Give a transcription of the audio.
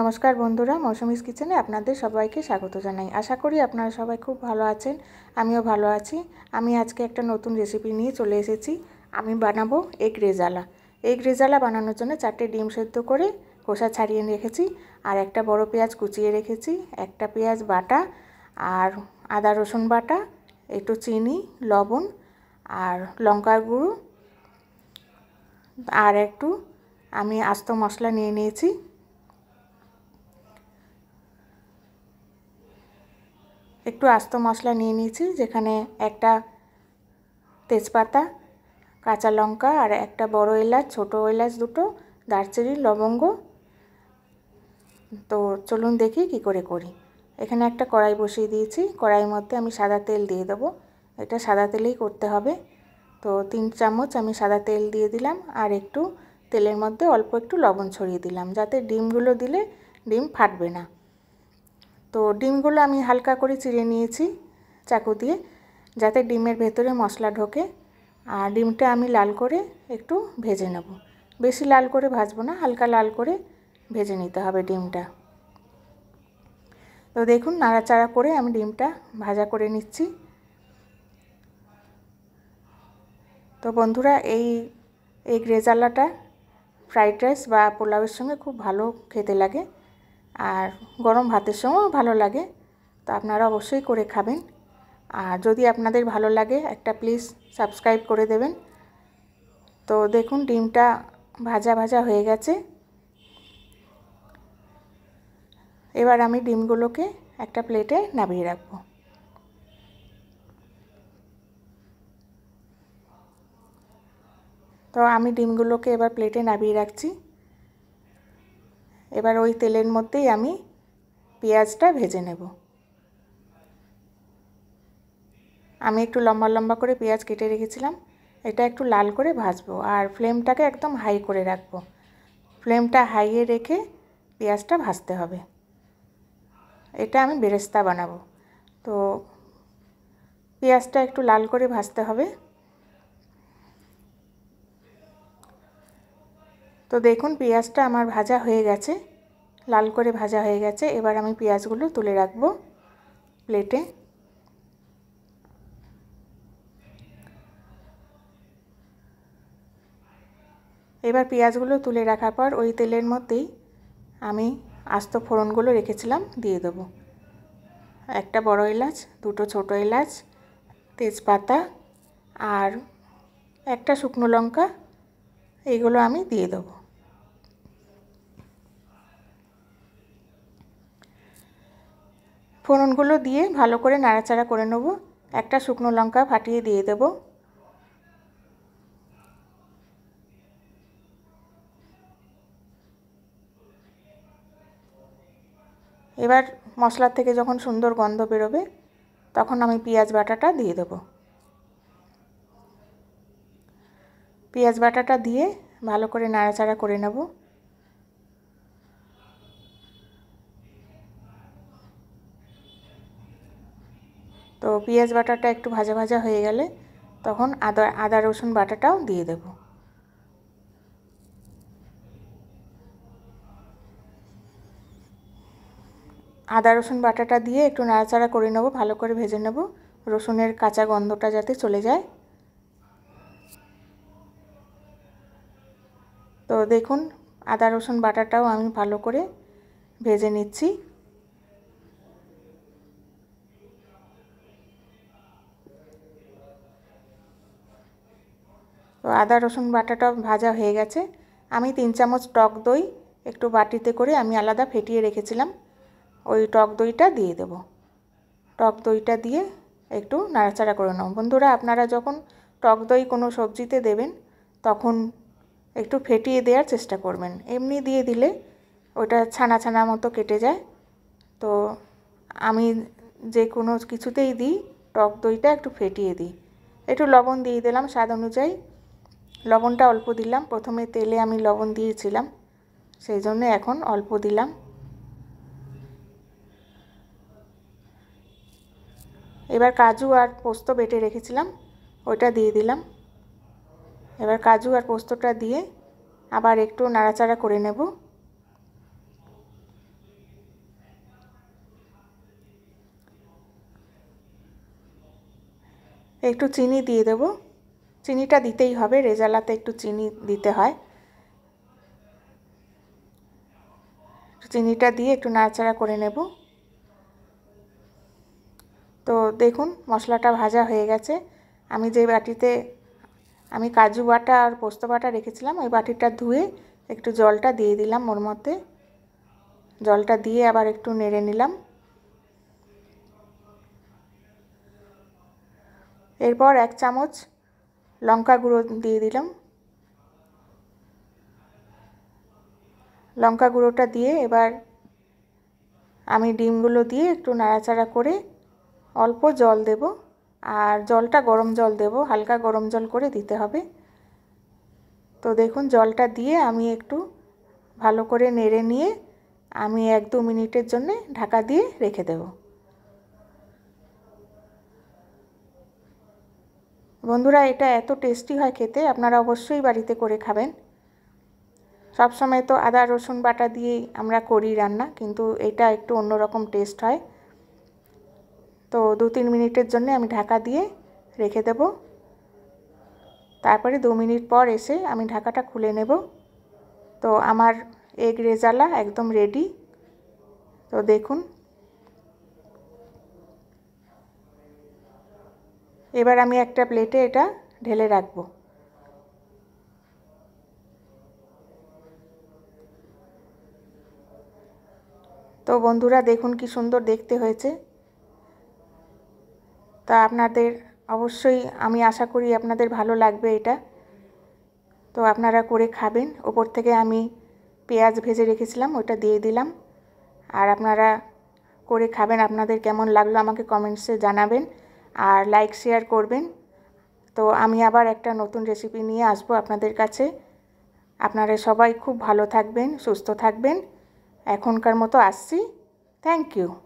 নমস্কার বন্ধুরা মৌসুমিস কিচেনে আপনাদের সবাইকে স্বাগত জানাই আশা করি আপনারা সবাই খুব ভালো আছেন আমিও ভালো আছি আমি আজকে একটা নতুন রেসিপি নিয়ে চলে এসেছি আমি বানাবো এগ রেজালা এগ রেজালা বানানোর জন্য চারটে ডিম সেদ্ধ করে খোসা ছাড়িয়ে রেখেছি আর একটা বড় পেঁয়াজ কুচিয়ে রেখেছি একটা পেঁয়াজ বাটা আর আদা রসুন বাটা একটু চিনি লবণ আর লঙ্কার গুঁড়ো আর একটু আমি আস্ত মশলা নিয়ে নিয়েছি একটু আস্ত মশলা নিয়ে নিয়েছি যেখানে একটা তেজপাতা কাঁচা লঙ্কা আর একটা বড় এলাচ ছোট এলাচ দুটো দারচিনি লবঙ্গ তো চলুন দেখি কি করে করি এখানে একটা কড়াই বসিয়ে দিয়েছি কড়াইয়ের মধ্যে আমি সাদা তেল দিয়ে দেবো এটা সাদা তেলেই করতে হবে তো তিন চামচ আমি সাদা তেল দিয়ে দিলাম আর একটু তেলের মধ্যে অল্প একটু লবণ ছড়িয়ে দিলাম যাতে ডিমগুলো দিলে ডিম ফাটবে না তো ডিমগুলো আমি হালকা করে চিড়ে নিয়েছি চাকু দিয়ে যাতে ডিমের ভেতরে মশলা ঢোকে আর ডিমটা আমি লাল করে একটু ভেজে নেব বেশি লাল করে ভাজবো না হালকা লাল করে ভেজে নিতে হবে ডিমটা তো দেখুন নাড়াচাড়া করে আমি ডিমটা ভাজা করে নিচ্ছি তো বন্ধুরা এই এই গ্রেজালাটা ফ্রাইড রাইস বা পোলাওয়ের সঙ্গে খুব ভালো খেতে লাগে আর গরম ভাতের সঙ্গেও ভালো লাগে তো আপনারা অবশ্যই করে খাবেন আর যদি আপনাদের ভালো লাগে একটা প্লিজ সাবস্ক্রাইব করে দেবেন তো দেখুন ডিমটা ভাজা ভাজা হয়ে গেছে এবার আমি ডিমগুলোকে একটা প্লেটে নামিয়ে রাখব তো আমি ডিমগুলোকে এবার প্লেটে নামিয়ে রাখছি এবার ওই তেলের মধ্যেই আমি পেঁয়াজটা ভেজে নেব আমি একটু লম্বা লম্বা করে পেঁয়াজ কেটে রেখেছিলাম এটা একটু লাল করে ভাজবো আর ফ্লেমটাকে একদম হাই করে রাখবো ফ্লেমটা হাইয়ে রেখে পেঁয়াজটা ভাজতে হবে এটা আমি বেরেস্তা বানাবো তো পেঁয়াজটা একটু লাল করে ভাজতে হবে তো দেখুন পেঁয়াজটা আমার ভাজা হয়ে গেছে লাল করে ভাজা হয়ে গেছে এবার আমি পেঁয়াজগুলো তুলে রাখব প্লেটে এবার পেঁয়াজগুলো তুলে রাখার পর ওই তেলের মধ্যেই আমি আস্ত ফোড়নগুলো রেখেছিলাম দিয়ে দেবো একটা বড় এলাচ দুটো ছোট এলাচ তেজপাতা আর একটা শুকনো লঙ্কা এইগুলো আমি দিয়ে দেবো ফোড়নগুলো দিয়ে ভালো করে নাড়াচাড়া করে নেব একটা শুকনো লঙ্কা ফাটিয়ে দিয়ে দেব এবার মশলার থেকে যখন সুন্দর গন্ধ বেরোবে তখন আমি পেঁয়াজ বাটাটা দিয়ে দেব পেঁয়াজ বাটাটা দিয়ে ভালো করে নাড়াচাড়া করে নেবো পেঁয়াজ বাটাটা একটু ভাজা ভাজা হয়ে গেলে তখন আদা আদা রসুন বাটাটাও দিয়ে দেব আদা রসুন বাটাটা দিয়ে একটু নাড়াচাড়া করে নেব ভালো করে ভেজে নেব রসুনের কাঁচা গন্ধটা যাতে চলে যায় তো দেখুন আদা রসুন বাটাটাও আমি ভালো করে ভেজে নিচ্ছি তো আদা রসুন বাটাটা ভাজা হয়ে গেছে আমি তিন চামচ টক দই একটু বাটিতে করে আমি আলাদা ফেটিয়ে রেখেছিলাম ওই টক দইটা দিয়ে দেব টক দইটা দিয়ে একটু নাড়াচাড়া করে নাও বন্ধুরা আপনারা যখন টক দই কোনো সবজিতে দেবেন তখন একটু ফেটিয়ে দেওয়ার চেষ্টা করবেন এমনি দিয়ে দিলে ওটা ছানা ছানা মতো কেটে যায় তো আমি যে কোনো কিছুতেই দিই টক দইটা একটু ফেটিয়ে দিই একটু লবণ দিয়ে দিলাম স্বাদ অনুযায়ী লবণটা অল্প দিলাম প্রথমে তেলে আমি লবণ দিয়েছিলাম সেই জন্য এখন অল্প দিলাম এবার কাজু আর পোস্ত বেটে রেখেছিলাম ওইটা দিয়ে দিলাম এবার কাজু আর পোস্তটা দিয়ে আবার একটু নাড়াচাড়া করে নেব একটু চিনি দিয়ে দেবো চিনিটা দিতেই হবে রেজালাতে একটু চিনি দিতে হয় চিনিটা দিয়ে একটু নাড়াচাড়া করে নেব তো দেখুন মশলাটা ভাজা হয়ে গেছে আমি যে বাটিতে আমি কাজু বাটা আর পোস্ত বাটা রেখেছিলাম ওই বাটিটা ধুয়ে একটু জলটা দিয়ে দিলাম ওর মধ্যে জলটা দিয়ে আবার একটু নেড়ে নিলাম এরপর এক চামচ লঙ্কা গুঁড়ো দিয়ে দিলাম লঙ্কা গুঁড়োটা দিয়ে এবার আমি ডিমগুলো দিয়ে একটু নাড়াচাড়া করে অল্প জল দেব আর জলটা গরম জল দেব হালকা গরম জল করে দিতে হবে তো দেখুন জলটা দিয়ে আমি একটু ভালো করে নেড়ে নিয়ে আমি এক দু মিনিটের জন্য ঢাকা দিয়ে রেখে দেবো বন্ধুরা এটা এত টেস্টি হয় খেতে আপনারা অবশ্যই বাড়িতে করে খাবেন সবসময় তো আদা রসুন বাটা দিয়েই আমরা করি রান্না কিন্তু এটা একটু অন্যরকম টেস্ট হয় তো দু তিন মিনিটের জন্য আমি ঢাকা দিয়ে রেখে দেব তারপরে দু মিনিট পর এসে আমি ঢাকাটা খুলে নেব তো আমার এগ রেজালা একদম রেডি তো দেখুন এবার আমি একটা প্লেটে এটা ঢেলে রাখবো তো বন্ধুরা দেখুন কি সুন্দর দেখতে হয়েছে তা আপনাদের অবশ্যই আমি আশা করি আপনাদের ভালো লাগবে এটা তো আপনারা করে খাবেন ওপর থেকে আমি পেঁয়াজ ভেজে রেখেছিলাম ওটা দিয়ে দিলাম আর আপনারা করে খাবেন আপনাদের কেমন লাগলো আমাকে কমেন্টসে জানাবেন আর লাইক শেয়ার করবেন তো আমি আবার একটা নতুন রেসিপি নিয়ে আসবো আপনাদের কাছে আপনারা সবাই খুব ভালো থাকবেন সুস্থ থাকবেন এখনকার মতো আসছি থ্যাংক ইউ